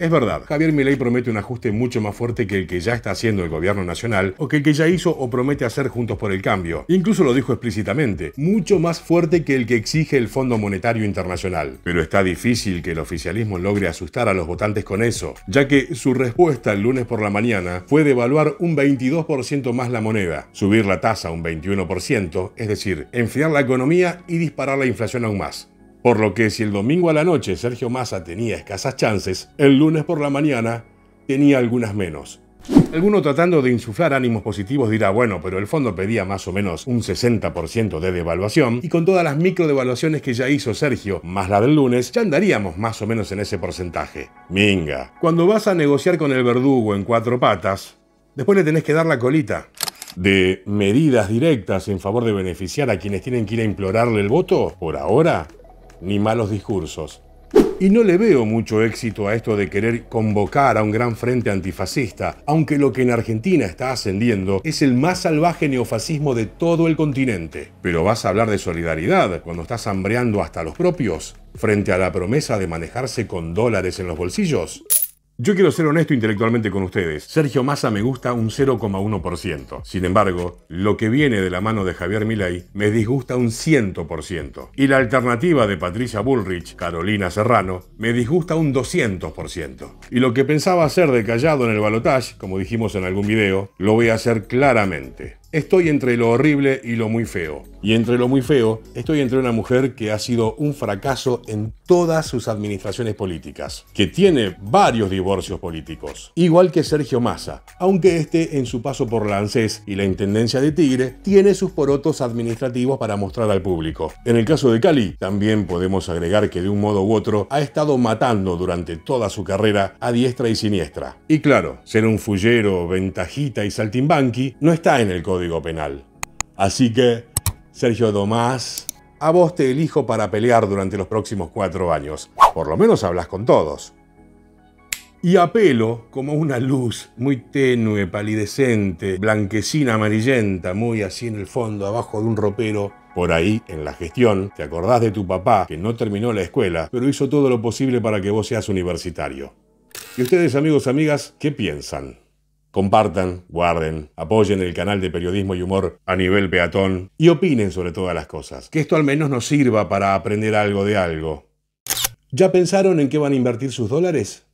Es verdad, Javier Milei promete un ajuste mucho más fuerte que el que ya está haciendo el gobierno nacional o que el que ya hizo o promete hacer Juntos por el Cambio. Incluso lo dijo explícitamente, mucho más fuerte que el que exige el Fondo Monetario Internacional. Pero está difícil que el oficialismo logre asustar a los votantes con eso, ya que su respuesta el lunes por la mañana fue devaluar un 22% más la moneda, subir la tasa un 21%, es decir, enfriar la economía y disparar la inflación aún más. Por lo que si el domingo a la noche Sergio Massa tenía escasas chances, el lunes por la mañana tenía algunas menos. Alguno tratando de insuflar ánimos positivos dirá, bueno, pero el fondo pedía más o menos un 60% de devaluación y con todas las micro devaluaciones que ya hizo Sergio, más la del lunes, ya andaríamos más o menos en ese porcentaje. Minga. Cuando vas a negociar con el verdugo en cuatro patas, después le tenés que dar la colita. De medidas directas en favor de beneficiar a quienes tienen que ir a implorarle el voto, por ahora ni malos discursos. Y no le veo mucho éxito a esto de querer convocar a un gran frente antifascista, aunque lo que en Argentina está ascendiendo es el más salvaje neofascismo de todo el continente. Pero vas a hablar de solidaridad cuando estás hambreando hasta los propios, frente a la promesa de manejarse con dólares en los bolsillos. Yo quiero ser honesto intelectualmente con ustedes. Sergio Massa me gusta un 0,1%. Sin embargo, lo que viene de la mano de Javier Milei me disgusta un 100%. Y la alternativa de Patricia Bullrich, Carolina Serrano, me disgusta un 200%. Y lo que pensaba hacer de callado en el balotaje, como dijimos en algún video, lo voy a hacer claramente. Estoy entre lo horrible y lo muy feo. Y entre lo muy feo, estoy entre una mujer que ha sido un fracaso en todas sus administraciones políticas, que tiene varios divorcios políticos, igual que Sergio Massa, aunque este en su paso por la ANSES y la Intendencia de Tigre tiene sus porotos administrativos para mostrar al público. En el caso de Cali, también podemos agregar que de un modo u otro ha estado matando durante toda su carrera a diestra y siniestra. Y claro, ser un fullero, ventajita y saltimbanqui no está en el código Penal. Así que, Sergio Domás, a vos te elijo para pelear durante los próximos cuatro años. Por lo menos hablas con todos. Y apelo, como una luz muy tenue, palidecente, blanquecina, amarillenta, muy así en el fondo, abajo de un ropero, por ahí, en la gestión, te acordás de tu papá que no terminó la escuela, pero hizo todo lo posible para que vos seas universitario. ¿Y ustedes, amigos, amigas, qué piensan? Compartan, guarden, apoyen el canal de periodismo y humor a nivel peatón y opinen sobre todas las cosas. Que esto al menos nos sirva para aprender algo de algo. ¿Ya pensaron en qué van a invertir sus dólares?